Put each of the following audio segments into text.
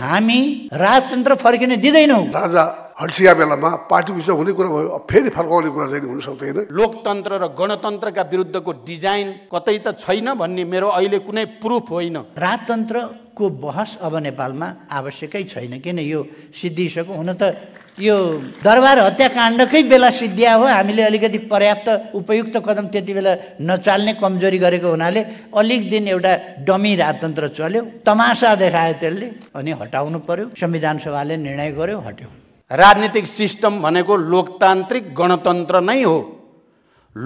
हामी राजतन्त्र फर्किन दिँदैनौँ राजा हल्सिया बेलामा पार्टी विषय हुने कुरा भयो फेरि फर्काउने कुरा चाहिँ हुन सक्दैन लोकतन्त्र र गणतन्त्रका विरुद्धको डिजाइन कतै त छैन भन्ने मेरो अहिले कुनै प्रुफ होइन राजतन्त्रको बहस अब नेपालमा आवश्यकै छैन किन यो सिद्धिसक्यो हुन त यो दरबार हत्याकाण्डकै बेला सिद्धिया हो हामीले अलिकति पर्याप्त उपयुक्त कदम त्यति बेला नचाल्ने कमजोरी गरेको हुनाले अलिक दिन एउटा डमी राजतन्त्र चल्यो तमासा देखायो त्यसले अनि हटाउनु पर्यो संविधान सभाले निर्णय गर्यो हट्यो राजनीतिक सिस्टम भनेको लोकतान्त्रिक गणतन्त्र नै हो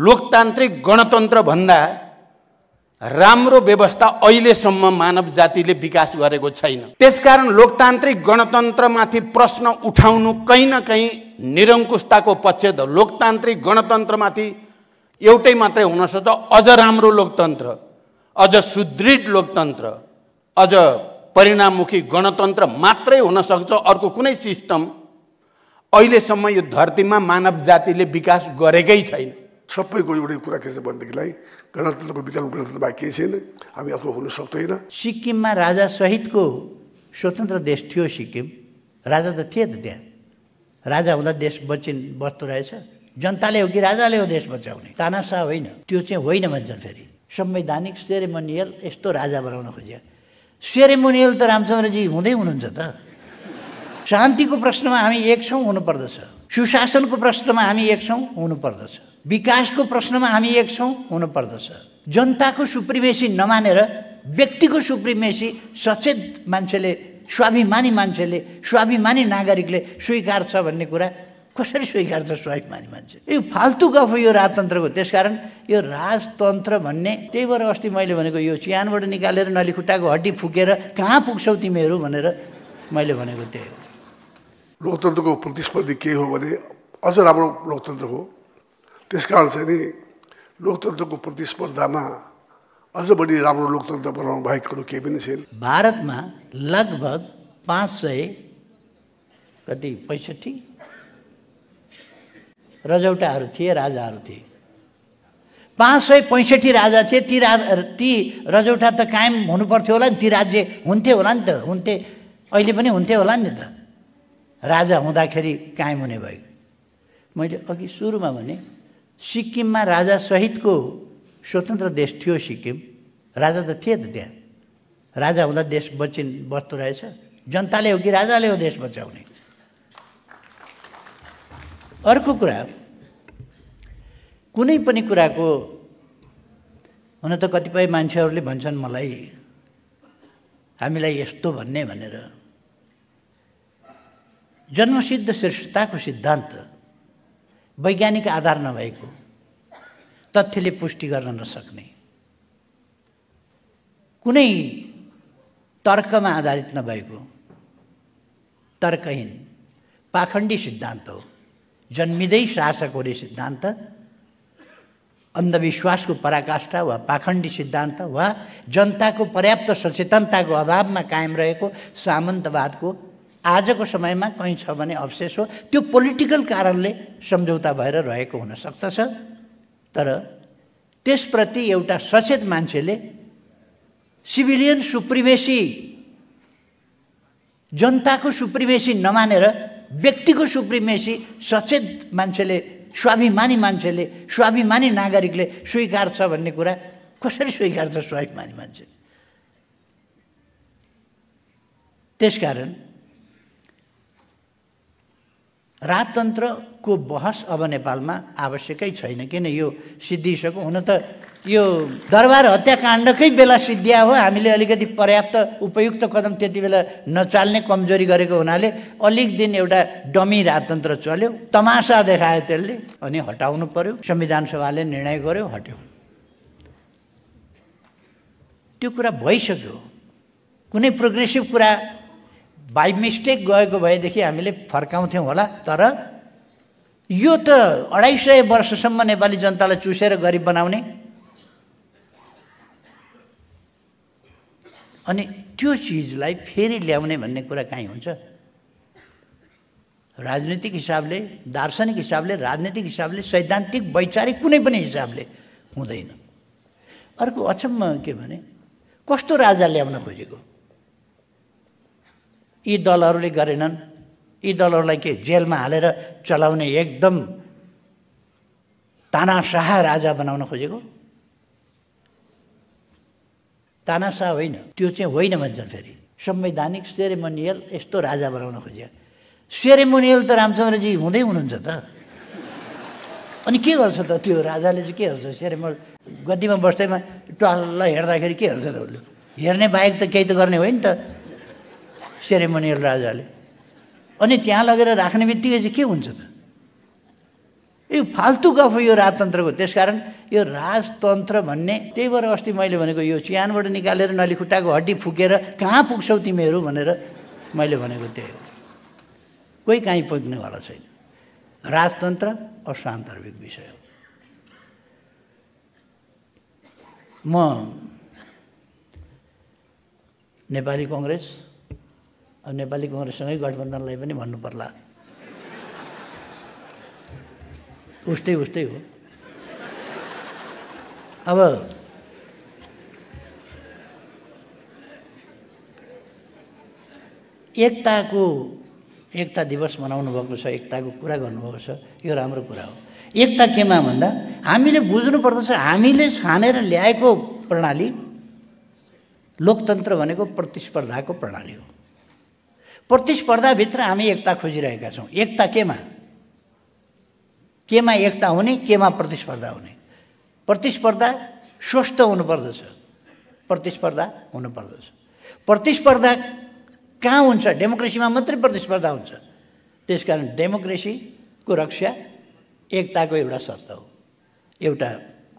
लोकतान्त्रिक गणतन्त्र भन्दा राम्रो व्यवस्था अहिलेसम्म मानव जातिले विकास गरेको छैन त्यसकारण लोकतान्त्रिक गणतन्त्रमाथि प्रश्न उठाउनु कहीँ न कहीँ निरङ्कुशताको पक्ष लोकतान्त्रिक गणतन्त्रमाथि एउटै मात्रै हुनसक्छ अझ राम्रो लोकतन्त्र अझ सुदृढ लोकतन्त्र अझ परिणाममुखी गणतन्त्र मात्रै हुनसक्छ अर्को कुनै सिस्टम अहिलेसम्म यो धरतीमा मानव जातिले विकास गरेकै छैन सबैको एउटै कुरा के छ भनेदेखिलाई गणतन्त्रको विकल्प गणतन्त्र बाहेक केही छैन हामी अर्को हुन सक्दैन सिक्किममा राजा सहितको स्वतन्त्र देश थियो सिक्किम राजा त थिए त त्यहाँ राजा हुँदा देश बचिन् बस्दो रहेछ जनताले हो कि राजाले हो देश बचाउने तानासा होइन त्यो चाहिँ होइन भन्छन् फेरि संवैधानिक सेरेमोनियल यस्तो राजा बनाउन खोज्यो सेरेमोनियल त रामचन्द्रजी हुँदै हुनुहुन्छ त शान्तिको प्रश्नमा हामी एक छौँ हुनुपर्दछ सुशासनको प्रश्नमा हामी एक छौँ हुनुपर्दछ विकासको प्रश्नमा हामी एक छौँ हुनुपर्दछ जनताको सुप्रिमेसी नमानेर व्यक्तिको सुप्रिमेसी सचेत मान्छेले स्वाभिमानी मान्छेले स्वाभिमानी नागरिकले स्वीकार छ भन्ने कुरा कसरी स्वीकार्छ स्वाभिमानी मान्छे यो फाल्तु गफ यो राजतन्त्रको त्यसकारण यो राजतन्त्र भन्ने त्यही भएर अस्ति मैले भनेको यो चियानबाट निकालेर नलिखुट्टाको हड्डी फुकेर कहाँ पुग्छौ तिमीहरू भनेर मैले भनेको त्यही हो लोकतन्त्रको प्रतिस्पर्धी के हो भने अझ राम्रो लोकतन्त्र हो त्यस कारण चाहिँ नि लोकतन्त्रको प्रतिस्पर्धामा अझ बढी राम्रो लोकतन्त्र बनाउनु बाहेक अरू केही पनि छैन भारतमा लगभग पाँच सय कति पैँसठी रजौटाहरू थिए राजाहरू थिए पाँच सय पैँसठी राजा थिए ती राज ती रजौटा त कायम हुनुपर्थ्यो होला नि ती राज्य हुन्थ्यो होला नि त हुन्थे अहिले पनि हुन्थ्यो होला नि त राजा हुँदाखेरि कायम हुने भयो मैले अघि सुरुमा भने सिक्किममा राजासहितको स्वतन्त्र देश थियो सिक्किम राजा त थिए त त्यहाँ राजा हुँदा देश बचिन् बस्दो रहेछ जनताले हो कि राजाले हो देश बचाउने अर्को कुरा कुनै पनि कुराको हुन त कतिपय मान्छेहरूले भन्छन् मलाई हामीलाई यस्तो भन्ने भनेर जन्मसिद्ध श्रेष्ठताको सिद्धान्त वैज्ञानिक आधार नभएको तथ्यले पुष्टि गर्न नसक्ने कुनै तर्कमा आधारित नभएको तर्कहीन पाखण्डी सिद्धान्त हो जन्मिँदै शासक हुने सिद्धान्त अन्धविश्वासको पराकाष्ठा वा पाखण्डी सिद्धान्त वा जनताको पर्याप्त सचेतनताको अभावमा कायम रहेको सामन्तवादको आजको समयमा कहीँ छ भने अवशेष हो त्यो पोलिटिकल कारणले सम्झौता भएर रहेको हुन सक्दछ तर त्यसप्रति एउटा सचेत मान्छेले सिभिलियन सुप्रिमेसी जनताको सुप्रिमेसी नमानेर व्यक्तिको सुप्रिमेसी सचेत मान्छेले स्वाभिमानी मान्छेले स्वाभिमानी नागरिकले स्वीकार छ भन्ने कुरा कसरी स्वीकार्छ स्वाभिमानी मान्छे त्यसकारण राजतन्त्रको बहस अब नेपालमा आवश्यकै छैन किन यो सिद्धिसक्यो हुन त यो दरबार हत्याकाण्डकै बेला सिद्धिया हो हामीले अलिकति पर्याप्त उपयुक्त कदम त्यति बेला नचाल्ने कमजोरी गरेको हुनाले अलिक दिन एउटा डमी राजतन्त्र चल्यो तमासा देखायो त्यसले अनि हटाउनु पर्यो संविधान सभाले निर्णय गर्यो हट्यो त्यो कुरा भइसक्यो कुनै प्रोग्रेसिभ कुरा बाई मिस्टेक गएको भएदेखि हामीले फर्काउँथ्यौँ होला तर यो त अढाई सय वर्षसम्म नेपाली जनतालाई चुसेर गरिब बनाउने अनि त्यो चिजलाई फेरि ल्याउने भन्ने कुरा कहीँ हुन्छ राजनीतिक हिसाबले दार्शनिक हिसाबले राजनीतिक हिसाबले सैद्धान्तिक वैचारिक कुनै पनि हिसाबले हुँदैन अर्को अचम्म के भने कस्तो राजा ल्याउन खोजेको यी दलहरूले गरेनन् यी दलहरूलाई के जेलमा हालेर चलाउने एकदम तानाशाह राजा बनाउन खोजेको तानाशाह होइन त्यो चाहिँ होइन भन्छन् फेरि संवैधानिक सेरेमोनियल यस्तो राजा बनाउन खोज्यो सेरेमोनियल त रामचन्द्रजी हुँदै हुनुहुन्छ त अनि के गर्छ त त्यो राजाले चाहिँ के गर्छ सेरेमोनियल गद्दीमा बस्दैमा टल्ल हेर्दाखेरि के हेर्छ त उसले हेर्ने बाहेक त केही त गर्ने होइन त सेरेमोनियल राजाले अनि त्यहाँ लगेर राख्ने बित्तिकै चाहिँ के हुन्छ त यो फाल्तु गफ यो राजतन्त्रको त्यसकारण यो राजतन्त्र भन्ने त्यही भएर अस्ति मैले भनेको यो चियानबाट निकालेर खुट्टाको हड्डी फुकेर कहाँ पुग्छौ तिमीहरू भनेर मैले भनेको त्यही हो कोही कहीँ पुग्नेवाला छैन राजतन्त्र असान्दर्भिक विषय हो म नेपाली कङ्ग्रेस अब नेपाली कङ्ग्रेससँगै गठबन्धनलाई पनि भन्नु पर्ला उस्तै उस्तै हो अब एकताको एकता दिवस मनाउनु भएको छ एकताको कुरा गर्नुभएको छ यो राम्रो कुरा हो एकता केमा भन्दा हामीले बुझ्नुपर्दछ हामीले छानेर ल्याएको प्रणाली लोकतन्त्र भनेको प्रतिस्पर्धाको प्रणाली हो प्रतिस्पर्धाभित्र हामी एकता खोजिरहेका छौँ एकता केमा केमा एकता हुने केमा प्रतिस्पर्धा हुने प्रतिस्पर्धा स्वस्थ हुनुपर्दछ प्रतिस्पर्धा हुनुपर्दछ प्रतिस्पर्धा कहाँ हुन्छ डेमोक्रेसीमा मात्रै प्रतिस्पर्धा हुन्छ त्यस कारण डेमोक्रेसीको रक्षा एकताको एउटा शर्त हो एउटा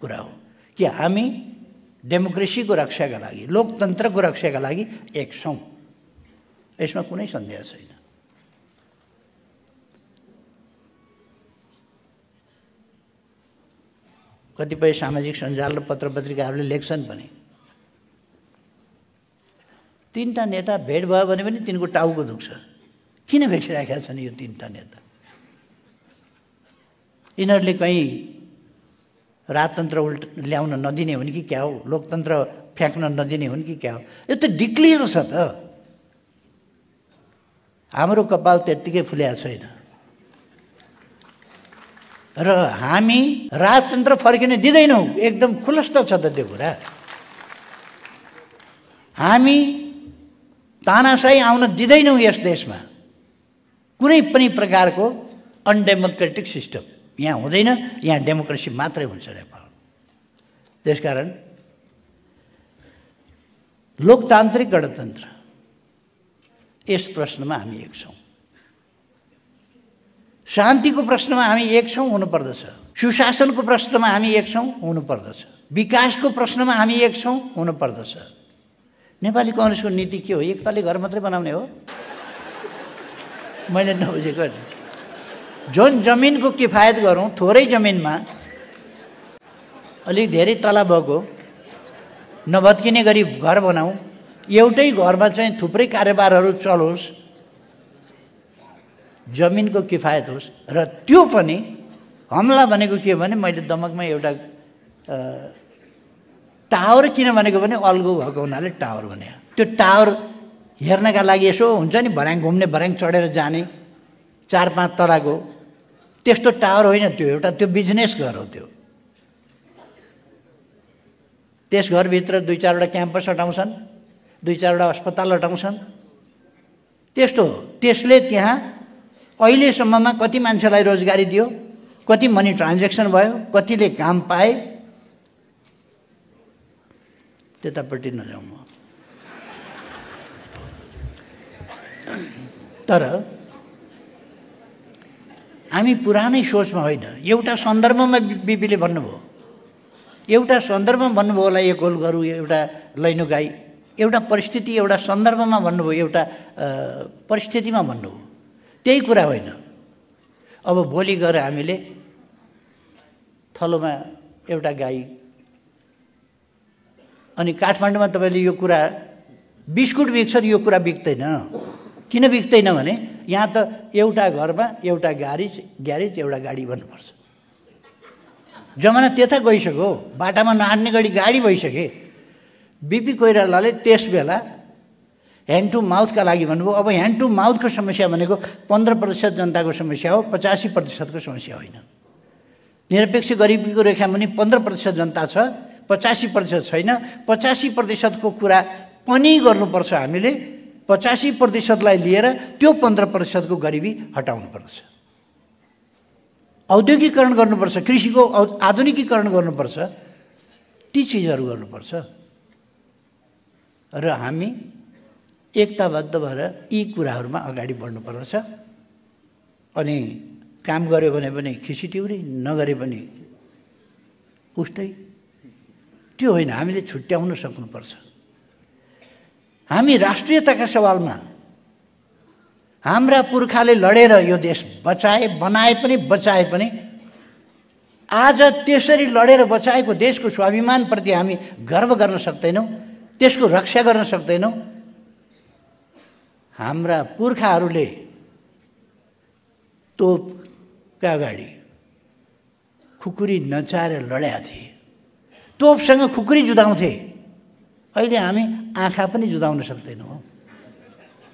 कुरा हो कि हामी डेमोक्रेसीको रक्षाका लागि लोकतन्त्रको रक्षाका लागि एक छौँ यसमा कुनै सन्देह छैन कतिपय सामाजिक सञ्जाल र पत्र पत्रिकाहरूले लेख्छन् पनि तिनवटा नेता भेट भयो भने पनि तिनको टाउको दुख्छ किन भेटिराखेका छन् यो तिनवटा नेता यिनीहरूले कहीँ राजतन्त्र उल्ट ल्याउन नदिने हुन् कि क्या हो लोकतन्त्र फ्याँक्न नदिने हुन् कि क्या हो यो त डिक्लियर छ त हाम्रो कपाल त्यत्तिकै फुल्या छैन र हामी राजतन्त्र फर्किन दिँदैनौँ एकदम खुलस्त छ त त्यो कुरा हामी तानासाई आउन दिँदैनौँ यस देशमा कुनै पनि प्रकारको अनडेमोक्रेटिक सिस्टम यहाँ हुँदैन यहाँ डेमोक्रेसी मात्रै हुन्छ नेपाल त्यसकारण लोकतान्त्रिक गणतन्त्र यस प्रश्नमा हामी एक छौँ शान्तिको प्रश्नमा हामी एक छौँ हुनुपर्दछ सुशासनको प्रश्नमा हामी एक छौँ हुनुपर्दछ विकासको प्रश्नमा हामी एक छौँ हुनुपर्दछ नेपाली कङ्ग्रेसको नीति के हो एक तले घर मात्रै बनाउने हो मैले नबुझेको जुन जमिनको किफायत गरौँ थोरै जमिनमा अलिक धेरै तला भएको नभत्किने गरी घर बनाऊ एउटै घरमा चाहिँ थुप्रै कारोबारहरू चलोस् जमिनको किफायत होस् र त्यो पनि हमला भनेको के भने मैले दमकमा एउटा टावर किन भनेको भने अल्गो भएको हुनाले टावर भने त्यो टावर हेर्नका लागि यसो हुन्छ नि भर्याङ घुम्ने भर्याङ चढेर जाने चार पाँच तराको त्यस्तो टावर होइन त्यो एउटा त्यो बिजनेस घर हो त्यो त्यस घरभित्र दुई चारवटा क्याम्पस अटाउँछन् दुई चारवटा अस्पताल लटाउँछन् त्यस्तो हो त्यसले त्यहाँ अहिलेसम्ममा कति मान्छेलाई रोजगारी दियो कति मनी ट्रान्जेक्सन भयो कतिले काम पाए त्यतापट्टि नजाउँ म तर हामी पुरानै सोचमा होइन एउटा सन्दर्भमा बिबीले भन्नुभयो एउटा सन्दर्भमा भन्नुभयो होला यो गोल गरौँ एउटा लैनु गाई एउटा परिस्थिति एउटा सन्दर्भमा भन्नुभयो एउटा परिस्थितिमा भन्नुभयो त्यही कुरा होइन अब भोलि गएर हामीले थलोमा एउटा गाई अनि काठमाडौँमा तपाईँले यो कुरा बिस्कुट बिक्छ यो कुरा बिक्दैन किन बिक्दैन भने यहाँ त एउटा घरमा एउटा ग्यारेज ग्यारेज एउटा गाडी भन्नुपर्छ जमाना त्यता गइसक्यो बाटामा नहाँड्ने गरी गाडी भइसकेँ बिपी कोइरालाले त्यस बेला ह्यान्ड टु माउथका लागि भन्नुभयो अब ह्यान्ड टु माउथको समस्या भनेको पन्ध्र प्रतिशत जनताको समस्या हो पचासी प्रतिशतको समस्या होइन निरपेक्ष गरिबीको रेखा पनि पन्ध्र प्रतिशत जनता छ पचासी प्रतिशत छैन पचासी प्रतिशतको कुरा पनि गर्नुपर्छ हामीले पचासी प्रतिशतलाई लिएर त्यो पन्ध्र प्रतिशतको गरिबी हटाउनुपर्छ औद्योगिकरण गर्नुपर्छ कृषिको आधुनिकीकरण गर्नुपर्छ ती चिजहरू गर्नुपर्छ र हामी एकताबद्ध भएर यी कुराहरूमा अगाडि बढ्नुपर्दछ अनि काम गऱ्यो भने पनि टिउरी नगरे पनि उस्तै त्यो होइन हामीले छुट्याउन सक्नुपर्छ हामी राष्ट्रियताका सवालमा हाम्रा पुर्खाले लडेर यो देश बचाए बनाए पनि बचाए पनि आज त्यसरी लडेर बचाएको देशको स्वाभिमानप्रति हामी गर्व गर्न सक्दैनौँ त्यसको रक्षा गर्न सक्दैनौँ हाम्रा पुर्खाहरूले तोपका अगाडि खुकुरी नचाएर लड्या थिए तोपसँग खुकुरी जुदाउँथे अहिले हामी आँखा पनि जुदाउन सक्दैनौँ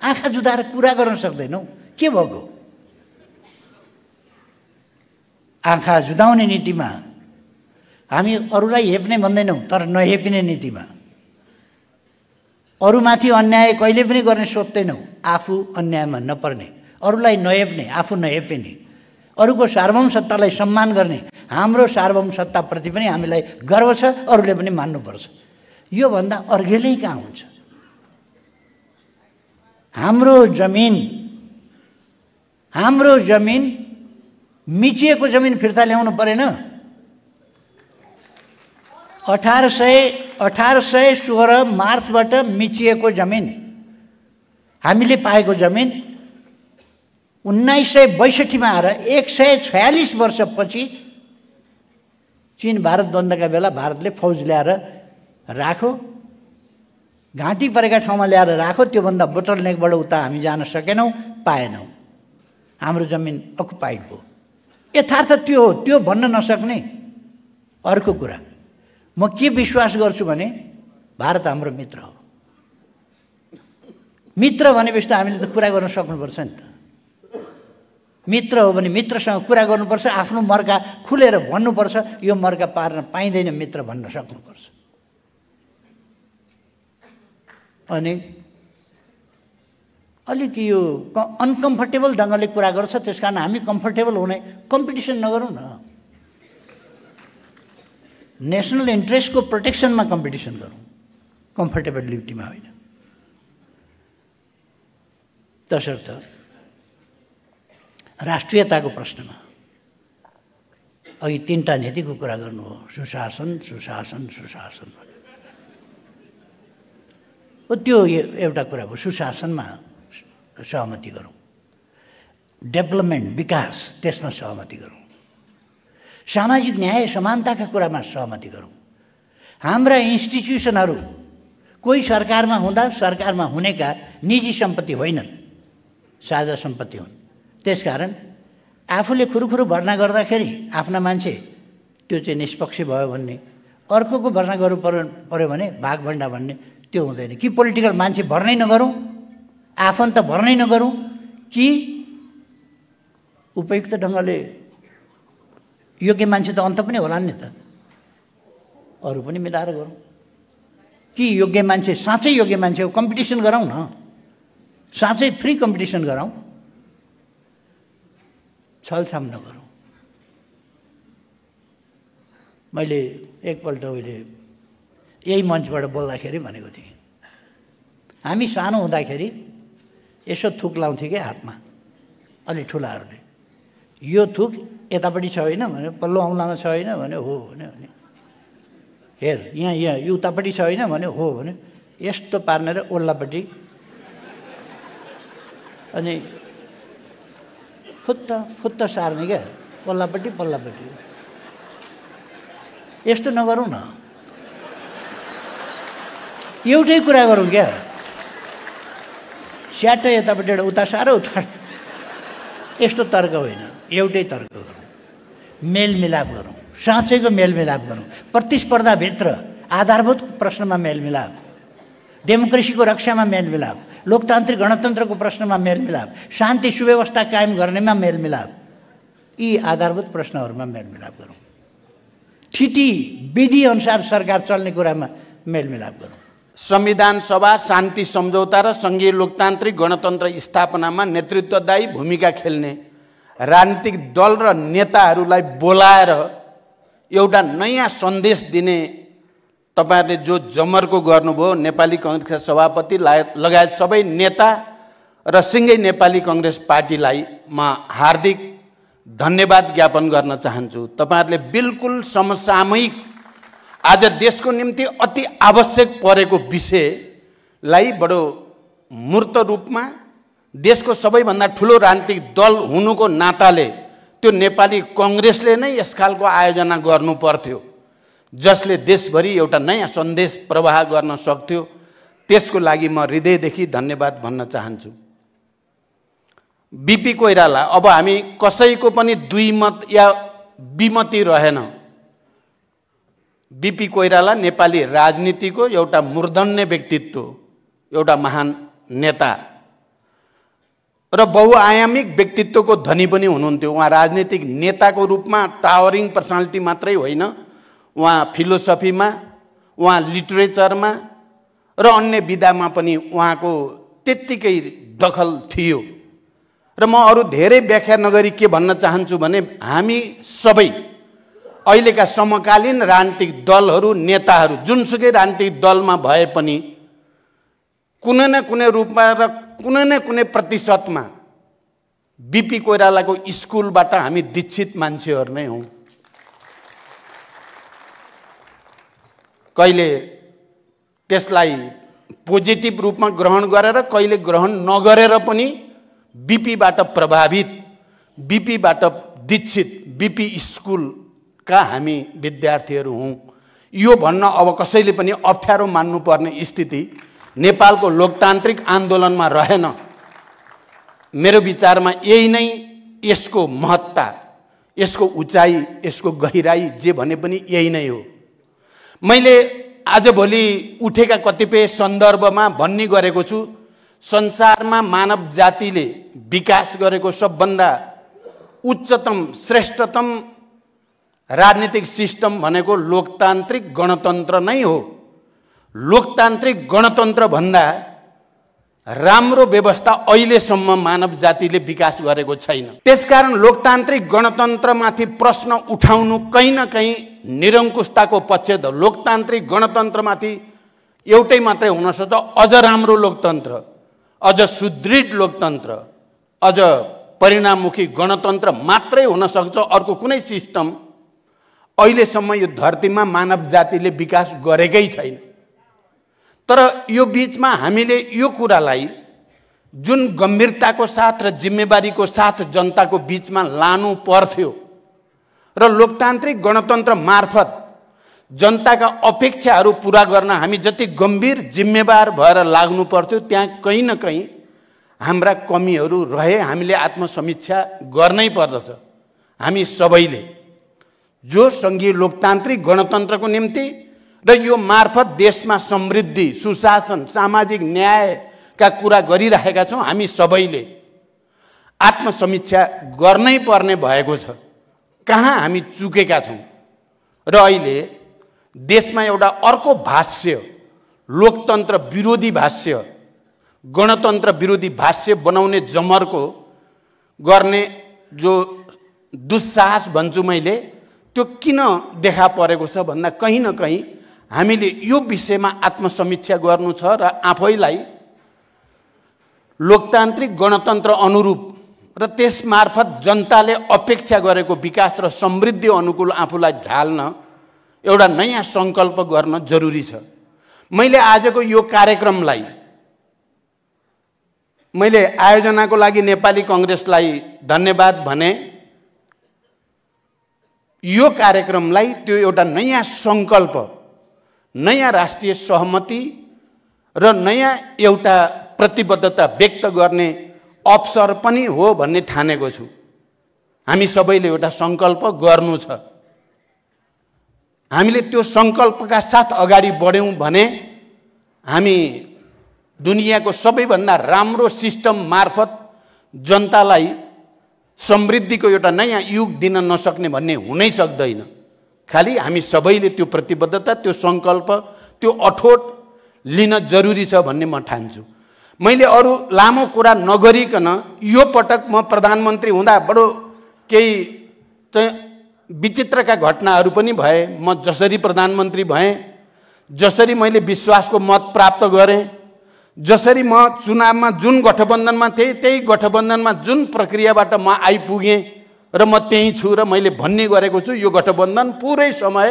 आँखा जुदाएर कुरा गर्न सक्दैनौँ के भएको आँखा जुदाउने नीतिमा हामी अरूलाई हेप्ने भन्दैनौँ तर नहेपिने नीतिमा अरूमाथि अन्याय कहिले पनि गर्ने सोध्दैनौ आफू अन्यायमा नपर्ने अरूलाई नहेप्ने आफू नहेपिने अरूको सार्वभौम सत्तालाई सम्मान गर्ने हाम्रो सार्वभौम सत्ताप्रति पनि हामीलाई गर्व छ अरूले पनि मान्नुपर्छ योभन्दा अर्घेलै कहाँ हुन्छ हाम्रो जमिन हाम्रो जमिन मिचिएको जमिन फिर्ता ल्याउनु परेन अठार सय अठार सय सोह्र मार्चबाट मिचिएको जमिन हामीले पाएको जमिन उन्नाइस सय बैसठीमा आएर एक सय छयालिस वर्षपछि चिन भारत द्वन्द्वका बेला भारतले फौज ल्याएर राख्यो घाँटी परेका ठाउँमा ल्याएर राख्यो त्योभन्दा बोटल नेकबाट उता हामी जान सकेनौँ पाएनौँ हाम्रो जमिन अकुपाइड हो यथार्थ त्यो हो त्यो भन्न नसक्ने अर्को कुरा म के विश्वास गर्छु भने भारत हाम्रो मित्र हो मित्र भनेपछि त हामीले त कुरा गर्न सक्नुपर्छ नि त मित्र हो भने मित्रसँग कुरा गर्नुपर्छ आफ्नो मर्का खुलेर भन्नुपर्छ यो मर्का पार्न पाइँदैन मित्र भन्न सक्नुपर्छ अनि अलिक यो क अनकम्फर्टेबल ढङ्गले कुरा गर्छ त्यस कारण हामी कम्फर्टेबल हुने कम्पिटिसन नगरौँ न नेसनल इन्ट्रेस्टको प्रोटेक्सनमा कम्पिटिसन गरौँ कम्फर्टेबल कम्फर्टेबलिटीमा होइन तसर्थ राष्ट्रियताको प्रश्नमा अघि तिनवटा नीतिको कुरा गर्नु हो सुशासन सुशासन सुशासन हो त्यो एउटा कुरा भयो सुशासनमा सहमति गरौँ डेभलपमेन्ट विकास त्यसमा सहमति गरौँ सामाजिक न्याय समानताका कुरामा सहमति गरौँ हाम्रा इन्स्टिट्युसनहरू कोही सरकारमा हुँदा सरकारमा हुनेका निजी सम्पत्ति होइनन् साझा सम्पत्ति हुन् त्यसकारण आफूले खुरुखुरु भर्ना गर्दाखेरि आफ्ना मान्छे त्यो चाहिँ निष्पक्ष भयो भन्ने अर्कोको भर्ना गर्नु पर्यो पऱ्यो भने भागभन्डा भन्ने त्यो हुँदैन कि पोलिटिकल मान्छे भर्नै नगरौँ आफन्त भर्नै नगरौँ कि उपयुक्त ढङ्गले योग्य मान्छे त अन्त पनि होला नि त अरू पनि मिलाएर गरौँ कि योग्य मान्छे साँच्चै योग्य मान्छे हो कम्पिटिसन गराउँ न साँच्चै फ्री कम्पिटिसन गराउँ छलछाम नगरौँ मैले एकपल्ट उहिले यही मञ्चबाट बोल्दाखेरि भनेको थिएँ हामी सानो हुँदाखेरि यसो थुक लाउँथ्यो क्या हातमा अलि ठुलाहरूले यो थुक यतापट्टि छ होइन भने पल्लो औँलामा छ होइन भने हो भने हेर यहाँ यहाँ उतापट्टि छ होइन भने हो भने यस्तो पार्ने र ओल्लापट्टि अनि फुत्त फुत्त सार्ने क्या पल्लापट्टि पल्लापट्टि यस्तो नगरौँ न एउटै कुरा गरौँ क्या स्याट यतापट्टि एउटा उता साह्रो उता यस्तो तर्क होइन एउटै तर्क गरौँ मेलमिलाप गरौँ साँचेको मेलमिलाप गरौँ प्रतिस्पर्धाभित्र आधारभूत प्रश्नमा मेलमिलाप डेमोक्रेसीको रक्षामा मेलमिलाप लोकतान्त्रिक गणतन्त्रको प्रश्नमा मेलमिलाप शान्ति सुव्यवस्था कायम गर्नेमा मेलमिलाप यी आधारभूत प्रश्नहरूमा मेलमिलाप गरौँ ठिटी विधिअनुसार सरकार चल्ने कुरामा मेलमिलाप गरौँ संविधान सभा शान्ति सम्झौता र सङ्घीय लोकतान्त्रिक गणतन्त्र स्थापनामा नेतृत्वदायी भूमिका खेल्ने राजनीतिक दल र नेताहरूलाई बोलाएर एउटा नयाँ सन्देश दिने तपाईँहरूले जो जमर्को गर्नुभयो नेपाली कङ्ग्रेस सभापति लगायत सबै नेता र सिँगै नेपाली कङ्ग्रेस पार्टीलाई म हार्दिक धन्यवाद ज्ञापन गर्न चाहन्छु तपाईँहरूले बिल्कुल समसामयिक आज देशको निम्ति अति आवश्यक परेको विषयलाई बडो मूर्त रूपमा देशको सबैभन्दा ठुलो राजनीतिक दल हुनुको नाताले त्यो नेपाली कङ्ग्रेसले नै यस खालको आयोजना गर्नु पर्थ्यो जसले देशभरि एउटा नयाँ सन्देश प्रवाह गर्न सक्थ्यो त्यसको लागि म हृदयदेखि धन्यवाद भन्न चाहन्छु बिपी कोइराला अब हामी कसैको पनि दुई मत या विमति रहेन बिपी कोइराला नेपाली राजनीतिको एउटा मूर्धन्य व्यक्तित्व एउटा महान नेता र बहुआयामिक व्यक्तित्वको धनी पनि हुनुहुन्थ्यो उहाँ राजनीतिक नेताको रूपमा टावरिङ पर्सनालिटी मात्रै होइन उहाँ फिलोसफीमा उहाँ लिटरेचरमा र अन्य विधामा पनि उहाँको त्यत्तिकै दखल थियो र म अरू धेरै व्याख्या नगरी के भन्न चाहन्छु भने हामी सबै अहिलेका समकालीन राजनीतिक दलहरू नेताहरू जुनसुकै राजनीतिक दलमा भए पनि कुनै न कुनै रूपमा र कुनै न कुनै प्रतिशतमा बिपी कोइरालाको स्कुलबाट हामी दीक्षित मान्छेहरू नै हौँ कहिले त्यसलाई पोजिटिभ रूपमा ग्रहण गरेर कहिले ग्रहण नगरेर पनि बिपीबाट प्रभावित बिपीबाट दीक्षित बिपी स्कुलका हामी विद्यार्थीहरू हौँ यो भन्न अब कसैले पनि अप्ठ्यारो मान्नुपर्ने स्थिति नेपालको लोकतान्त्रिक आन्दोलनमा रहेन मेरो विचारमा यही नै यसको महत्ता यसको उचाइ यसको गहिराई जे भने पनि यही नै हो मैले आजभोलि उठेका कतिपय सन्दर्भमा भन्ने गरेको छु संसारमा मानव जातिले विकास गरेको सबभन्दा उच्चतम श्रेष्ठतम राजनीतिक सिस्टम भनेको लोकतान्त्रिक गणतन्त्र नै हो लोकतान्त्रिक गणतन्त्र भन्दा राम्रो व्यवस्था अहिलेसम्म मानव जातिले विकास गरेको छैन त्यसकारण लोकतान्त्रिक गणतन्त्रमाथि प्रश्न उठाउनु कहीँ न कहीँ निरङ्कुशताको पक्ष लोकतान्त्रिक गणतन्त्रमाथि एउटै मात्रै हुनसक्छ अझ राम्रो लोकतन्त्र अझ सुदृढ लोकतन्त्र अझ परिणाममुखी गणतन्त्र मात्रै हुनसक्छ अर्को कुनै सिस्टम अहिलेसम्म यो धरतीमा मानव जातिले विकास गरेकै छैन तर यो बिचमा हामीले यो कुरालाई जुन गम्भीरताको साथ र जिम्मेवारीको साथ जनताको बिचमा लानु पर्थ्यो र लोकतान्त्रिक गणतन्त्र मार्फत जनताका अपेक्षाहरू पुरा गर्न हामी जति गम्भीर जिम्मेवार भएर लाग्नु पर्थ्यो त्यहाँ कहीँ न कहीँ हाम्रा कमीहरू रहे हामीले आत्मसमीक्षा गर्नै पर्दछ हामी सबैले जो सङ्घीय लोकतान्त्रिक गणतन्त्रको निम्ति र यो मार्फत देशमा समृद्धि सुशासन सामाजिक न्यायका कुरा गरिराखेका छौँ हामी सबैले आत्मसमीक्षा गर्नै पर्ने भएको छ कहाँ हामी चुकेका छौँ र अहिले देशमा एउटा अर्को भाष्य लोकतन्त्र विरोधी भाष्य गणतन्त्र विरोधी भाष्य बनाउने जमरको गर्ने जो दुस्साहस भन्छु मैले त्यो किन देखा परेको छ भन्दा कहीँ न कहीँ हामीले यो विषयमा आत्मसमीक्षा गर्नु छ र आफैलाई लोकतान्त्रिक गणतन्त्र अनुरूप र त्यस मार्फत जनताले अपेक्षा गरेको विकास र समृद्धि अनुकूल आफूलाई ढाल्न एउटा नयाँ सङ्कल्प गर्न जरुरी छ मैले आजको यो कार्यक्रमलाई मैले आयोजनाको लागि नेपाली कङ्ग्रेसलाई धन्यवाद भने यो कार्यक्रमलाई त्यो एउटा नयाँ सङ्कल्प नयाँ राष्ट्रिय सहमति र नयाँ एउटा प्रतिबद्धता व्यक्त गर्ने अवसर पनि हो भन्ने ठानेको छु हामी सबैले एउटा सङ्कल्प गर्नु छ हामीले त्यो सङ्कल्पका साथ अगाडि बढ्यौँ भने हामी दुनियाँको सबैभन्दा राम्रो सिस्टम मार्फत जनतालाई समृद्धिको एउटा नयाँ युग दिन नसक्ने भन्ने हुनै सक्दैन खालि हामी सबैले त्यो प्रतिबद्धता त्यो सङ्कल्प त्यो अठोट लिन जरुरी छ भन्ने म ठान्छु मैले अरू लामो कुरा नगरिकन यो पटक म प्रधानमन्त्री हुँदा बडो केही चाहिँ विचित्रका घटनाहरू पनि भए म जसरी प्रधानमन्त्री भएँ जसरी मैले विश्वासको मत प्राप्त गरेँ जसरी म चुनावमा जुन गठबन्धनमा थिएँ त्यही गठबन्धनमा जुन प्रक्रियाबाट म आइपुगेँ र म त्यहीँ छु र मैले भन्ने गरेको छु यो गठबन्धन पुरै समय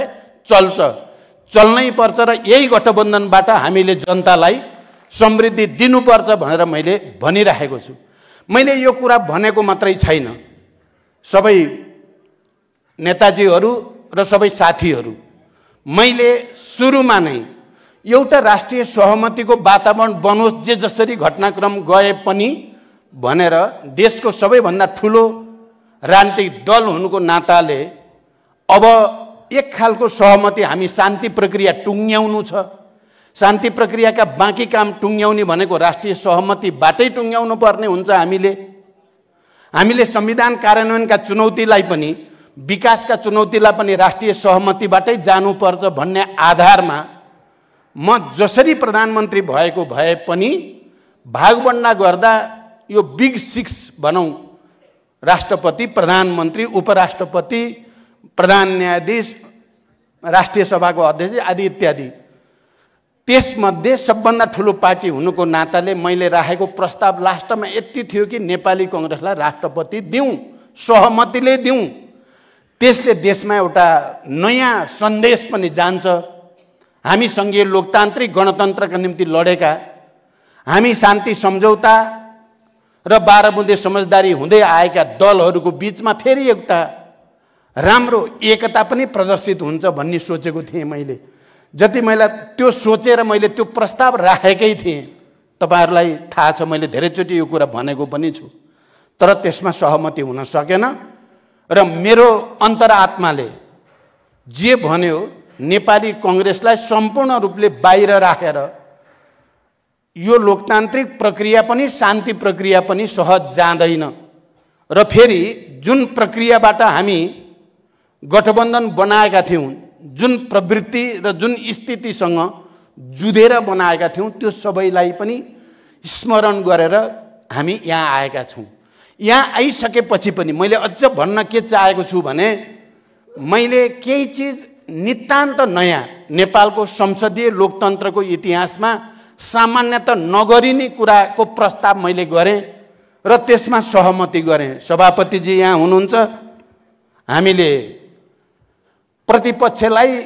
चल्छ चल्नै पर्छ र यही गठबन्धनबाट हामीले जनतालाई समृद्धि दिनुपर्छ भनेर मैले भनिराखेको छु मैले यो कुरा भनेको मात्रै छैन सबै नेताजीहरू र सबै साथीहरू मैले सुरुमा नै एउटा राष्ट्रिय सहमतिको वातावरण बनोस् जे जसरी घटनाक्रम गए पनि भनेर देशको सबैभन्दा ठुलो राजनीतिक दल हुनुको नाताले अब एक खालको सहमति हामी शान्ति प्रक्रिया टुङ्ग्याउनु छ शान्ति प्रक्रियाका बाँकी काम टुङ्ग्याउने भनेको राष्ट्रिय सहमतिबाटै टुङ्ग्याउनु पर्ने हुन्छ हामीले हामीले संविधान कार्यान्वयनका चुनौतीलाई पनि विकासका चुनौतीलाई पनि राष्ट्रिय सहमतिबाटै जानुपर्छ भन्ने आधारमा म जसरी प्रधानमन्त्री भएको भए पनि भागबन्डा गर्दा यो बिग सिक्स भनौँ राष्ट्रपति प्रधानमन्त्री उपराष्ट्रपति प्रधान न्यायाधीश राष्ट्रिय सभाको अध्यक्ष आदि इत्यादि त्यसमध्ये सबभन्दा ठुलो पार्टी हुनुको नाताले मैले राखेको प्रस्ताव लास्टमा यति थियो कि नेपाली कङ्ग्रेसलाई राष्ट्रपति दिउँ सहमतिले दिउँ त्यसले देशमा एउटा नयाँ सन्देश पनि जान्छ हामी सङ्घीय लोकतान्त्रिक गणतन्त्रका निम्ति लडेका हामी शान्ति सम्झौता र बाह्र बुँदे समझदारी हुँदै आएका दलहरूको बिचमा फेरि एउटा राम्रो एकता पनि प्रदर्शित हुन्छ भन्ने सोचेको थिएँ मैले जति मैले त्यो सोचेर मैले त्यो प्रस्ताव राखेकै थिएँ तपाईँहरूलाई थाहा छ मैले धेरैचोटि यो कुरा भनेको पनि छु तर त्यसमा सहमति हुन सकेन र मेरो अन्तरात्माले जे भन्यो नेपाली कङ्ग्रेसलाई सम्पूर्ण रूपले बाहिर राखेर यो लोकतान्त्रिक प्रक्रिया पनि शान्ति प्रक्रिया पनि सहज जाँदैन र फेरि जुन प्रक्रियाबाट हामी गठबन्धन बनाएका थियौँ जुन प्रवृत्ति र जुन स्थितिसँग जुधेर बनाएका थियौँ त्यो सबैलाई पनि स्मरण गरेर हामी यहाँ आएका छौँ यहाँ आइसकेपछि पनि मैले अझ भन्न के चाहेको छु भने मैले केही चिज नितान्त नयाँ नेपालको संसदीय लोकतन्त्रको इतिहासमा सामान्यत नगरिने कुराको प्रस्ताव मैले गरेँ र त्यसमा सहमति गरेँ सभापतिजी यहाँ हुनुहुन्छ हामीले प्रतिपक्षलाई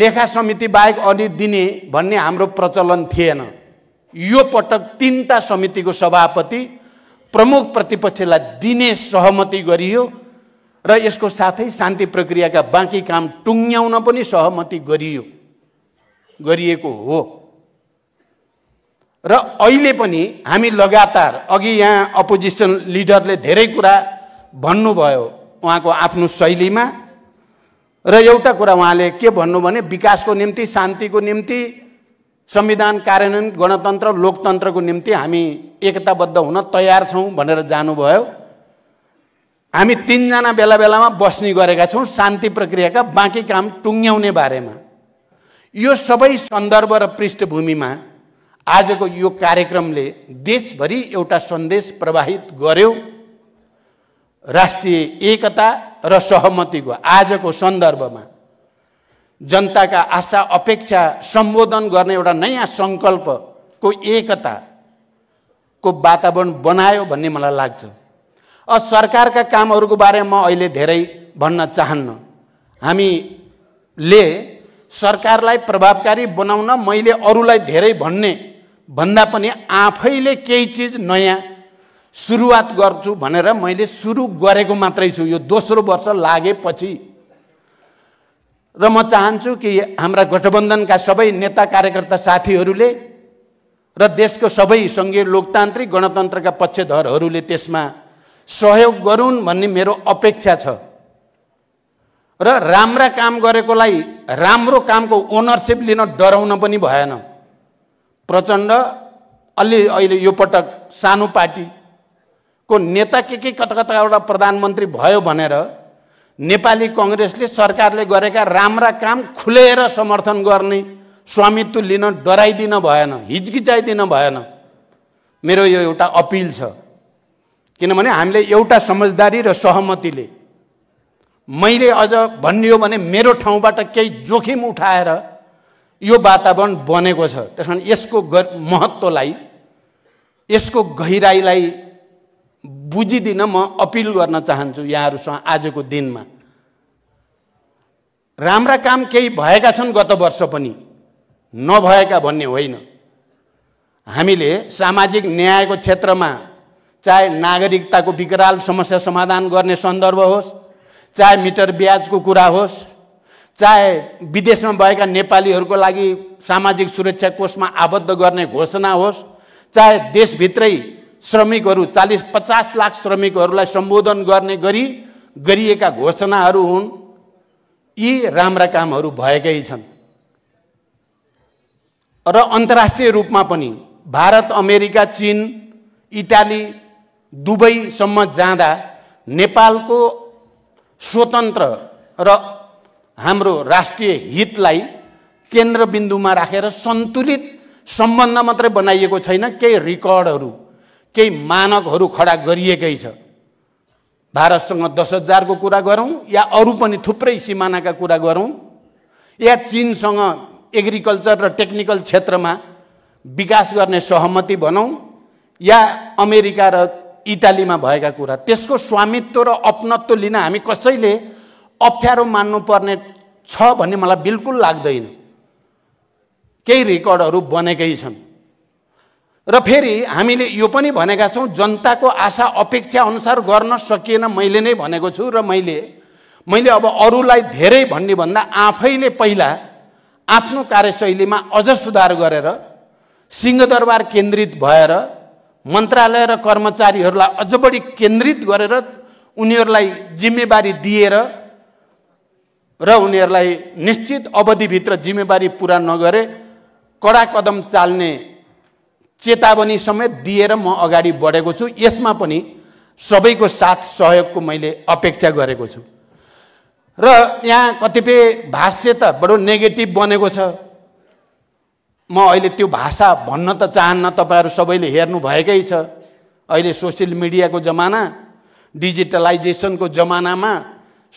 लेखा समिति बाहेक अलि दिने भन्ने हाम्रो प्रचलन थिएन यो पटक तिनवटा समितिको सभापति प्रमुख प्रतिपक्षलाई दिने सहमति गरियो र यसको साथै शान्ति प्रक्रियाका बाँकी काम टुङ्ग्याउन पनि सहमति गरियो गरिएको हो र अहिले पनि हामी लगातार अघि यहाँ अपोजिसन लिडरले धेरै कुरा भन्नुभयो उहाँको आफ्नो शैलीमा र एउटा कुरा उहाँले के भन्नु भने विकासको निम्ति शान्तिको निम्ति संविधान कार्यान्वयन गणतन्त्र लोकतन्त्रको निम्ति हामी एकताबद्ध हुन तयार छौँ भनेर जानुभयो हामी तिनजना बेला बेलामा बस्ने गरेका छौँ शान्ति प्रक्रियाका बाँकी काम टुङ्ग्याउने बारेमा यो सबै सन्दर्भ र पृष्ठभूमिमा आजको यो कार्यक्रमले देशभरि एउटा सन्देश प्रवाहित गर्यो राष्ट्रिय एकता र सहमतिको आजको सन्दर्भमा जनताका आशा अपेक्षा सम्बोधन गर्ने एउटा नयाँ सङ्कल्पको एकताको वातावरण बनायो भन्ने मलाई लाग्छ अ सरकारका कामहरूको बारेमा म अहिले धेरै भन्न चाहन्न हामीले सरकारलाई प्रभावकारी बनाउन मैले अरूलाई धेरै भन्ने भन्दा पनि आफैले केही चिज नयाँ सुरुवात गर्छु भनेर मैले सुरु गरेको मात्रै छु यो दोस्रो वर्ष लागेपछि र म चाहन्छु कि हाम्रा गठबन्धनका सबै नेता कार्यकर्ता साथीहरूले र देशको सबै सङ्घीय लोकतान्त्रिक गणतन्त्रका पक्षधरहरूले त्यसमा सहयोग गरून् भन्ने मेरो अपेक्षा छ र राम्रा काम गरेकोलाई राम्रो कामको ओनरसिप लिन डराउन पनि भएन प्रचण्ड अलि अहिले यो पटक सानो पार्टीको नेता के के कता कताबाट प्रधानमन्त्री भयो भनेर नेपाली कङ्ग्रेसले सरकारले गरेका राम्रा काम खुलेर समर्थन गर्ने स्वामित्व लिन डराइदिन भएन हिचकिचाइदिन भएन मेरो यो एउटा अपिल छ किनभने हामीले एउटा समझदारी र सहमतिले मैले अझ भन्ने हो भने मेरो ठाउँबाट केही जोखिम उठाएर यो वातावरण बनेको छ त्यस कारण यसको ग महत्त्वलाई यसको गहिराईलाई बुझिदिन म अपिल गर्न चाहन्छु यहाँहरूसँग आजको दिनमा राम्रा काम केही भएका छन् गत वर्ष पनि नभएका भन्ने होइन हामीले सामाजिक न्यायको क्षेत्रमा चाहे नागरिकताको विकराल समस्या समाधान गर्ने सन्दर्भ होस् चाहे मिटर ब्याजको कुरा होस् चाहे विदेशमा भएका नेपालीहरूको लागि सामाजिक सुरक्षा कोषमा आबद्ध गर्ने घोषणा होस् चाहे देशभित्रै श्रमिकहरू चालिस पचास लाख श्रमिकहरूलाई सम्बोधन गर्ने गरी गरिएका घोषणाहरू हुन् यी राम्रा कामहरू भएकै छन् र अन्तर्राष्ट्रिय रूपमा पनि भारत अमेरिका चिन इटाली दुबईसम्म जाँदा नेपालको स्वतन्त्र र हाम्रो राष्ट्रिय हितलाई केन्द्रबिन्दुमा राखेर सन्तुलित सम्बन्ध मात्रै बनाइएको छैन केही रेकर्डहरू केही मानकहरू खडा गरिएकै छ भारतसँग दस हजारको कुरा गरौँ या अरू पनि थुप्रै सिमानाका कुरा गरौँ या चिनसँग एग्रिकल्चर र टेक्निकल क्षेत्रमा विकास गर्ने सहमति भनौँ या अमेरिका र इटालीमा भएका कुरा त्यसको स्वामित्व र अपनत्व लिन हामी कसैले अप्ठ्यारो मान्नुपर्ने छ भन्ने मलाई बिल्कुल लाग्दैन केही रेकर्डहरू बनेकै छन् र फेरि हामीले यो पनि भनेका छौँ जनताको आशा अपेक्षा अनुसार गर्न सकिएन मैले नै भनेको छु र मैले मैले अब अरूलाई धेरै भन्ने भन्दा आफैले पहिला आफ्नो कार्यशैलीमा अझ सुधार गरेर सिंहदरबार केन्द्रित भएर मन्त्रालय र कर्मचारीहरूलाई अझ बढी केन्द्रित गरेर उनीहरूलाई जिम्मेवारी दिएर र उनीहरूलाई निश्चित अवधिभित्र जिम्मेवारी पुरा नगरे कडा कदम चाल्ने चेतावनी समेत दिएर म अगाडि बढेको छु यसमा पनि सबैको साथ सहयोगको मैले अपेक्षा गरेको छु र यहाँ कतिपय भाष्य त बडो नेगेटिभ बनेको छ म अहिले त्यो भाषा भन्न त चाहन्न तपाईँहरू सबैले हेर्नु भएकै छ अहिले सोसियल मिडियाको जमाना डिजिटलाइजेसनको जमानामा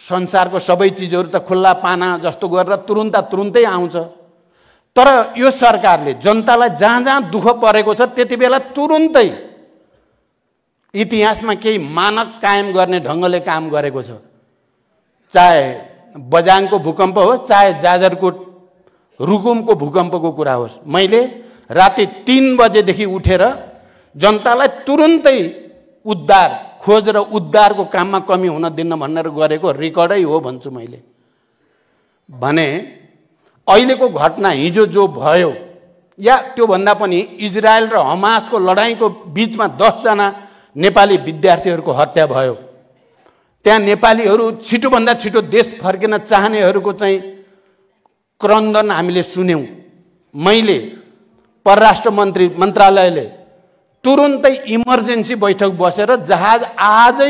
संसारको सबै चिजहरू त खुल्ला पाना जस्तो गरेर तुरुन्त तुरुन्तै आउँछ तर यो सरकारले जनतालाई जहाँ जहाँ दुःख परेको छ त्यति बेला तुरुन्तै इतिहासमा केही मानक कायम गर्ने ढङ्गले काम गरेको छ चाहे बजाङको भूकम्प होस् चाहे जाजरकोट रुकुमको भूकम्पको कुरा होस् मैले राति तिन बजेदेखि उठेर जनतालाई तुरुन्तै उद्धार खोज र उद्धारको काममा कमी हुन दिन भनेर गरेको रेकर्डै हो भन्छु मैले भने अहिलेको घटना हिजो जो भयो या त्योभन्दा पनि इजरायल र हमासको लडाइँको बिचमा दसजना नेपाली विद्यार्थीहरूको हत्या भयो त्यहाँ नेपालीहरू छिटोभन्दा छिटो देश फर्किन चाहनेहरूको चाहिँ क्रन्दन हामीले सुन्यौँ मैले परराष्ट्र मन्त्री मन्त्रालयले तुरुन्तै इमर्जेन्सी बैठक बसेर जहाज आजै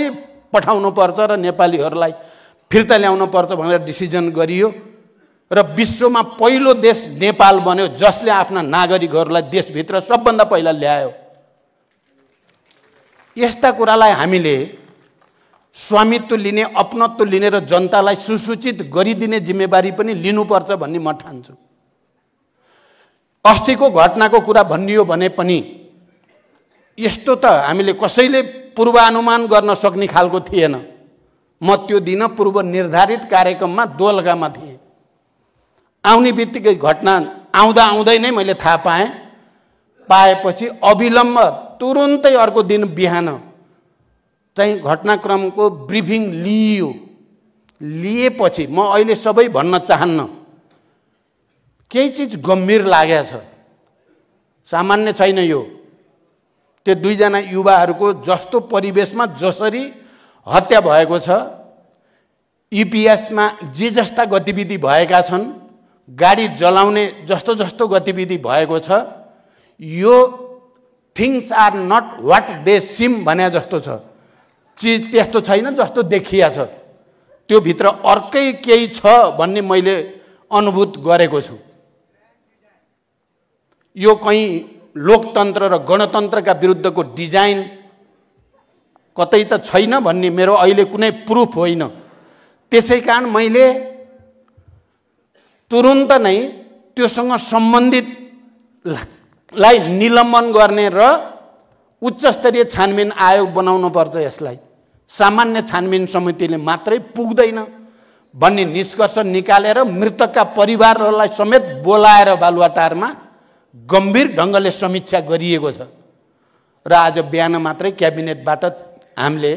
पठाउनु पर्छ र नेपालीहरूलाई फिर्ता ल्याउनु पर्छ भनेर डिसिजन गरियो र विश्वमा पहिलो देश नेपाल बन्यो जसले आफ्ना नागरिकहरूलाई देशभित्र सबभन्दा पहिला ल्यायो यस्ता कुरालाई हामीले स्वामित्व लिने अपनत्व लिने र जनतालाई सुसूचित गरिदिने जिम्मेवारी पनि लिनुपर्छ भन्ने म ठान्छु अस्तिको घटनाको कुरा भनियो भने पनि यस्तो त हामीले कसैले पूर्वानुमान गर्न सक्ने खालको थिएन म त्यो दिन पूर्व निर्धारित कार्यक्रममा दोलगामा थिएँ आउने बित्तिकै घटना आउँदा आउँदै नै मैले थाहा पाएँ पाएपछि अविलम्ब तुरुन्तै अर्को दिन बिहान चाहिँ घटनाक्रमको ब्रिफिङ लिइयो लिएपछि म अहिले सबै भन्न चाहन्न केही चिज गम्भीर लागेको छ सामान्य छैन यो त्यो दुईजना युवाहरूको जस्तो परिवेशमा जसरी हत्या भएको छ इपिएसमा जे जस्ता गतिविधि भएका छन् गाडी जलाउने जस्तो जस्तो गतिविधि भएको छ यो things are not what they seem भने जस्तो छ चिज त्यस्तो छैन जस्तो देखिया छ त्यो भित्र अर्कै केही छ भन्ने मैले अनुभूत गरेको छु यो कहीँ लोकतन्त्र र गणतन्त्रका विरुद्धको डिजाइन कतै त छैन भन्ने मेरो अहिले कुनै प्रुफ होइन त्यसै कारण मैले तुरुन्त नै त्योसँग सम्बन्धित लाई निलम्बन गर्ने र उच्चस्तरीय छानबिन आयोग बनाउनु पर्छ यसलाई सामान्य छानबिन समितिले मात्रै पुग्दैन भन्ने निष्कर्ष निकालेर मृतकका परिवारहरूलाई समेत बोलाएर बालुवाटारमा गम्भीर ढङ्गले समीक्षा गरिएको छ र आज बिहान मात्रै क्याबिनेटबाट हामीले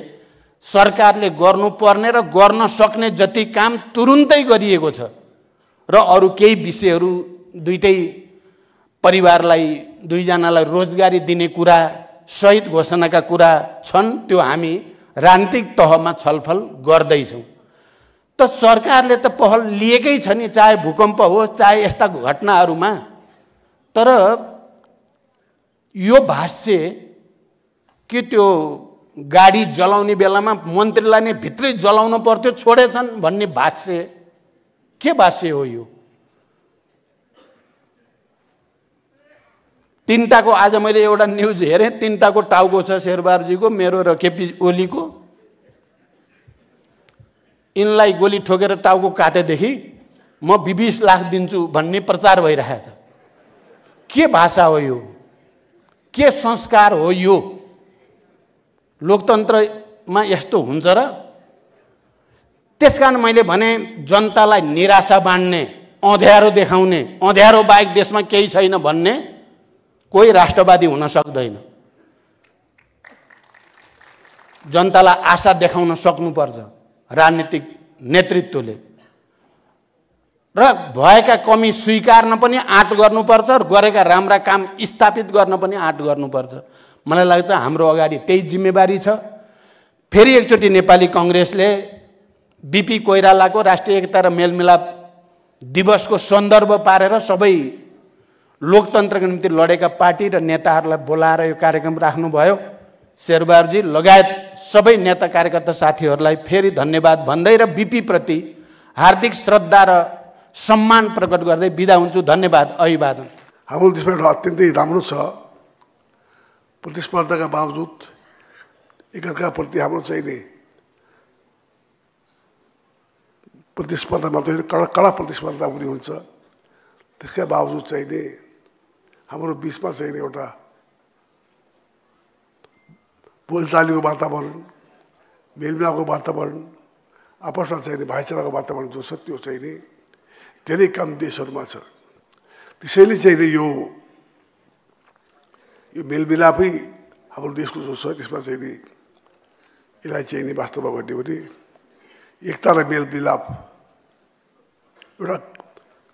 सरकारले गर्नुपर्ने र गर्न सक्ने जति काम तुरुन्तै गरिएको छ र अरू केही विषयहरू दुइटै परिवारलाई दुईजनालाई रोजगारी दिने कुरा सहित घोषणाका कुरा छन् त्यो हामी राजनीतिक तहमा छलफल गर्दैछौँ त सरकारले त पहल लिएकै छ नि चाहे भूकम्प होस् चाहे यस्ता घटनाहरूमा तर यो भाष्य के त्यो गाडी जलाउने बेलामा मन्त्रीलाई नै भित्रै जलाउनु पर्थ्यो छोडेछन् भन्ने भाष्य के भाष्य हो यो तिनवटाको आज मैले एउटा न्युज हेरेँ तिनवटाको टाउको छ शेरबारजीको मेरो र केपी ओलीको यिनलाई गोली ठोकेर टाउको काटेदेखि म बिबिस लाख दिन्छु भन्ने प्रचार भइरहेको छ के भाषा हो यो के संस्कार हो यो लोकतन्त्रमा यस्तो हुन्छ र त्यस कारण मैले भने जनतालाई निराशा बाँड्ने अँध्यारो देखाउने अँध्यारो बाहेक देशमा केही छैन भन्ने कोही राष्ट्रवादी हुन सक्दैन जनतालाई आशा देखाउन सक्नुपर्छ राजनीतिक नेतृत्वले र भएका कमी स्वीकार्न पनि आँट गर्नुपर्छ र गरेका राम्रा काम स्थापित गर्न पनि आँट गर्नुपर्छ मलाई लाग्छ हाम्रो अगाडि त्यही जिम्मेवारी छ फेरि एकचोटि नेपाली कङ्ग्रेसले बिपी कोइरालाको राष्ट्रिय एकता र मेलमिलाप दिवसको सन्दर्भ पारेर सबै लोकतन्त्रको निम्ति लडेका पार्टी र नेताहरूलाई बोलाएर यो कार्यक्रम राख्नुभयो शेरबारजी लगायत सबै नेता कार्यकर्ता साथीहरूलाई फेरि धन्यवाद भन्दै र बिपीप्रति हार्दिक श्रद्धा र सम्मान प्रकट गर्दै बिदा हुन्छु धन्यवाद अभिवादन हाम्रो देशमा एउटा अत्यन्तै राम्रो छ प्रतिस्पर्धाका बावजुद एकअर्काप्रति हाम्रो चाहिने प्रतिस्पर्धामा चाहिँ कडा कडा प्रतिस्पर्धा पनि हुन्छ त्यसका बावजुद नि हाम्रो बिचमा चाहिने एउटा बोलचालीको वातावरण मेलमिलापको वातावरण आपसमा चाहिने भाइचाराको वातावरण जो छ त्यो नि धेरै कम देशहरूमा छ त्यसैले चाहिँ यो यो मेलमिलापै हाम्रो देशको जो छ त्यसमा चाहिँ नि यसलाई चाहिँ नि वास्तवमा भन्यो भने एकता र मेलमिलाप एउटा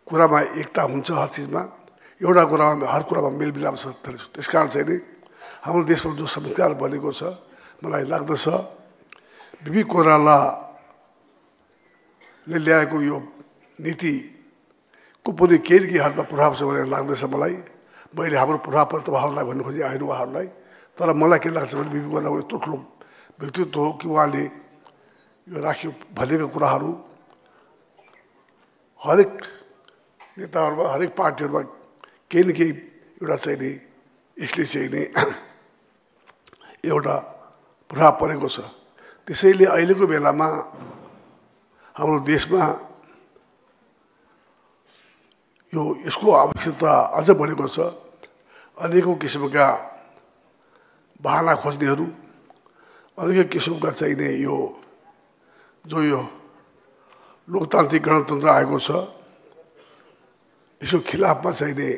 कुरामा एकता हुन्छ हर चिजमा एउटा कुरामा हर कुरामा मेलमिलाप छ त्यस कारण चाहिँ नि हाम्रो देशमा जो संस्कार बनेको छ मलाई लाग्दछ बिबी कोरालाले ल्याएको यो नीति को पनि केही न केही हदमा प्रभाव छ भनेर लाग्दैछ मलाई मैले हाम्रो प्रभाव पनि तपाईँहरूलाई भन्नु खोजेँ होइन उहाँहरूलाई तर मलाई के लाग्छ भने बिपी गर्दा यत्रो ठुलो व्यक्तित्व हो कि उहाँले यो राख्यो भनेको कुराहरू हरेक नेताहरूमा हरेक पार्टीहरूमा केही न केही एउटा चाहिँ नि यसले चाहिँ नि एउटा प्रभाव परेको छ त्यसैले अहिलेको बेलामा हाम्रो देशमा यो यसको आवश्यकता अझ बढेको छ अनेकौँ किसिमका बहाना खोज्नेहरू अनेक किसिमका चाहिने यो जो यो लोकतान्त्रिक गणतन्त्र आएको छ यसको खिलाफमा चाहिने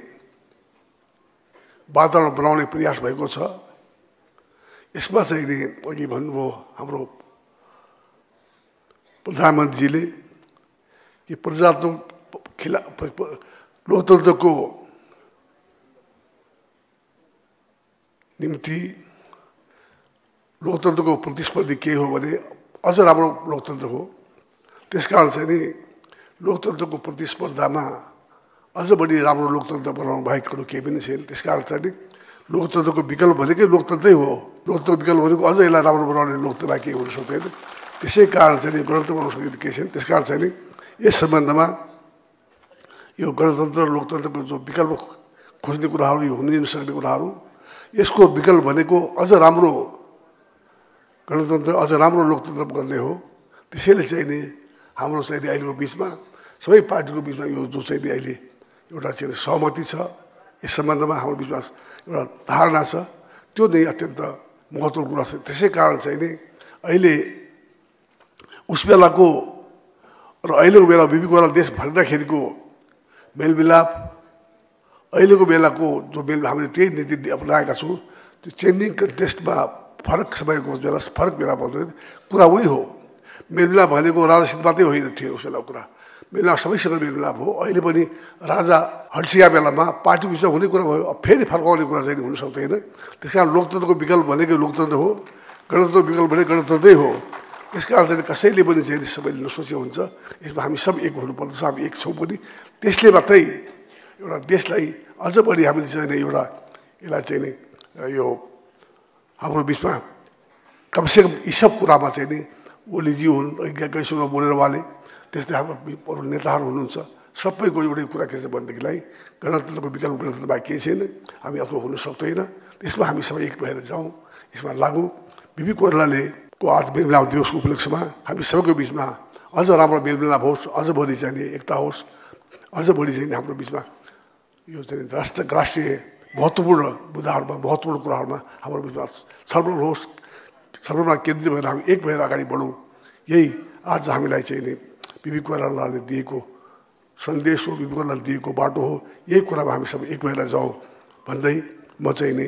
वातावरण बनाउने प्रयास भएको छ यसमा चाहिने अघि भन्नुभयो हाम्रो प्रधानमन्त्रीजीले कि प्रजात्मक खिला ಲೋತದಕ್ಕೂ निम्ति लोकतन्त्रको प्रतिस्पर्धी के हो भने अझ राम्रो लोकतन्त्र हो त्यस कारण चाहिँ नि लोकतन्त्रको प्रतिस्पर्धामा अझ बढी राम्रो लोकतन्त्र बनाउनु बाहेक अरू केही पनि छैन त्यस कारण चाहिँ नि लोकतन्त्रको विकल्प भनेकै लोकतन्त्रै हो लोकतन्त्र विकल्प भनेको अझ यसलाई राम्रो बनाउने लोकतन्त्र केही हुन सक्दैन त्यसै कारण चाहिँ गणतन्त्र बनाउन सकिने केही छैन त्यस कारण चाहिँ नि यस सम्बन्धमा यो गणतन्त्र लोकतन्त्रको जो विकल्प खोज्ने कुराहरू यो हुनै नसक्ने कुराहरू यसको विकल्प भनेको अझ राम्रो गणतन्त्र अझ राम्रो लोकतन्त्र गर्ने हो त्यसैले चाहिँ नि हाम्रो चाहिँ नि अहिलेको बिचमा सबै पार्टीको बिचमा यो जो चाहिँ नि अहिले एउटा चाहिँ सहमति छ यस सम्बन्धमा हाम्रो बिचमा एउटा धारणा छ त्यो नै अत्यन्त महत्त्वपूर्ण कुरा छ त्यसै कारण चाहिँ नि अहिले उस बेलाको र अहिलेको बेला विभिन्न बेला देश भन्दाखेरिको मेलमिलाप अहिलेको बेलाको जो मेल हामीले त्यही नीति अपनाएका छौँ त्यो चेन्जिङ कन्टेस्टमा फरक समयको बेला फरक बेला भन्दाखेरि कुरा उही हो मेलमिलाप भनेको राजासित मात्रै होइन थियो उस बेलाको कुरा मेलमिलाप सबैसँग मेलमिलाप हो अहिले पनि राजा हल्सिया बेलामा पार्टी विषय हुने कुरा भयो फेरि फर्काउने कुरा चाहिँ हुन सक्दैन त्यस कारण लोकतन्त्रको विकल्प भनेकै लोकतन्त्र हो गणतन्त्रको विकल्प भनेको गणतन्त्रै हो त्यस कारण कसैले पनि चाहिँ सबैले नसोचे हुन्छ यसमा हामी सब एक हुनुपर्दछ हामी एक छौँ पनि त्यसले मात्रै एउटा देशलाई अझ बढी हामीले चाहिँ एउटा यसलाई चाहिँ नि यो हाम्रो बिचमा कमसेकम यी सब कुरामा चाहिँ नि ओलीजी हुन् बोलेर उहाँले त्यस्तै हाम्रो अरू नेताहरू हुनुहुन्छ सबैको एउटै कुरा के छ भनेदेखिलाई गणतन्त्रको विकल्प गणतन्त्रमा केही छैन हामी अर्को हुन सक्दैन त्यसमा हामी सबै एक भएर जाउँ यसमा लागौँ बिपी कोइरालाले को आठ बेलमेला दिवसको उपलक्ष्यमा हामी सबैको बिचमा अझ राम्रो मेलमिलाप होस् अझ बढी चाहिने एकता होस् अझ बढी चाहिने हाम्रो बिचमा यो चाहिँ राष्ट्र राष्ट्रिय महत्त्वपूर्ण मुद्दाहरूमा महत्त्वपूर्ण कुराहरूमा हाम्रो बिचमा छलफल होस् छलफलमा केन्द्रित भएर हामी एक भएर अगाडि बढौँ यही आज हामीलाई चाहिँ नि बिबी कोइरालाले दिएको सन्देश हो बिबी कोइरालाले दिएको बाटो हो यही कुरामा हामी सबै एक भएर जाउँ भन्दै म चाहिँ नि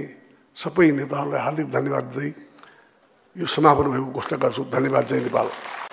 सबै नेताहरूलाई हार्दिक धन्यवाद दिँदै यो समापन भएको घोषणा गर्छु धन्यवाद जय नेपाल